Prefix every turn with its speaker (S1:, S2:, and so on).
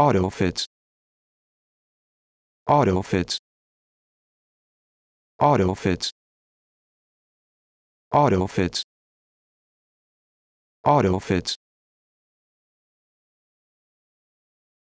S1: auto fits auto fits auto fits auto fits auto fits